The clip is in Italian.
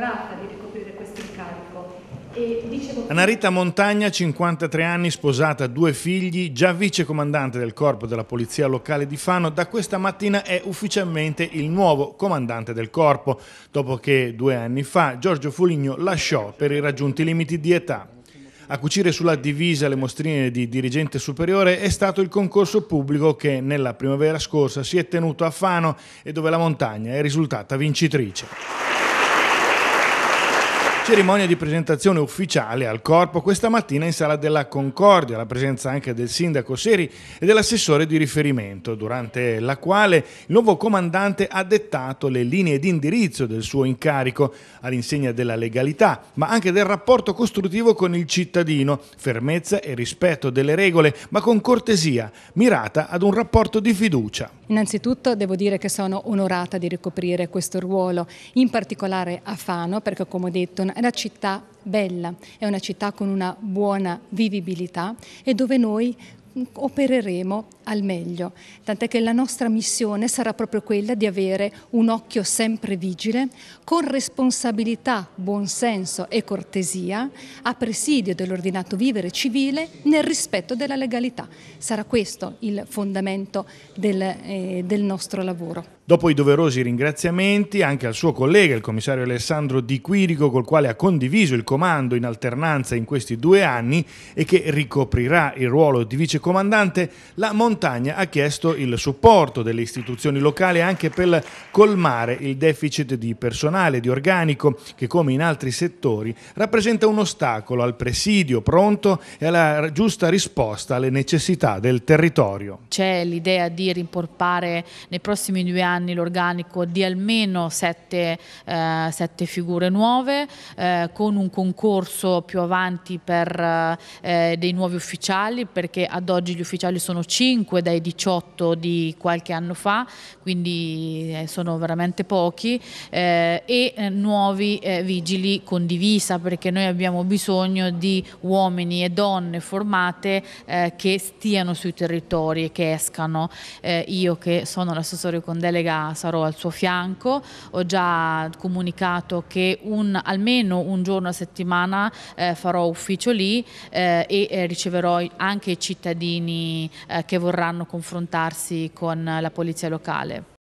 onorata di ricoprire questo incarico. Dicevo... Anarita Montagna, 53 anni, sposata, due figli, già vicecomandante del corpo della polizia locale di Fano, da questa mattina è ufficialmente il nuovo comandante del corpo, dopo che due anni fa Giorgio Foligno lasciò per i raggiunti limiti di età. A cucire sulla divisa le mostrine di dirigente superiore è stato il concorso pubblico che nella primavera scorsa si è tenuto a Fano e dove la montagna è risultata vincitrice cerimonia di presentazione ufficiale al corpo questa mattina in Sala della Concordia, la presenza anche del sindaco Seri e dell'assessore di riferimento, durante la quale il nuovo comandante ha dettato le linee di indirizzo del suo incarico all'insegna della legalità, ma anche del rapporto costruttivo con il cittadino, fermezza e rispetto delle regole, ma con cortesia, mirata ad un rapporto di fiducia. Innanzitutto devo dire che sono onorata di ricoprire questo ruolo, in particolare a Fano, perché come ho detto è una città bella, è una città con una buona vivibilità e dove noi opereremo al meglio, tant'è che la nostra missione sarà proprio quella di avere un occhio sempre vigile, con responsabilità, buonsenso e cortesia, a presidio dell'ordinato vivere civile nel rispetto della legalità. Sarà questo il fondamento del, eh, del nostro lavoro. Dopo i doverosi ringraziamenti anche al suo collega, il commissario Alessandro Di Quirico, col quale ha condiviso il comando in alternanza in questi due anni e che ricoprirà il ruolo di vice vice comandante, la montagna ha chiesto il supporto delle istituzioni locali anche per colmare il deficit di personale, di organico, che come in altri settori rappresenta un ostacolo al presidio pronto e alla giusta risposta alle necessità del territorio. C'è l'idea di rimporpare nei prossimi due anni l'organico di almeno sette, eh, sette figure nuove, eh, con un concorso più avanti per eh, dei nuovi ufficiali, perché ad oggi gli ufficiali sono 5 dai 18 di qualche anno fa, quindi eh, sono veramente pochi, eh, e eh, nuovi eh, vigili con divisa perché noi abbiamo bisogno di uomini e donne formate eh, che stiano sui territori e che escano. Eh, io che sono l'assessore con delega sarò al suo fianco, ho già comunicato che un, almeno un giorno a settimana farò ufficio lì e riceverò anche i cittadini cittadini eh, che vorranno confrontarsi con la polizia locale.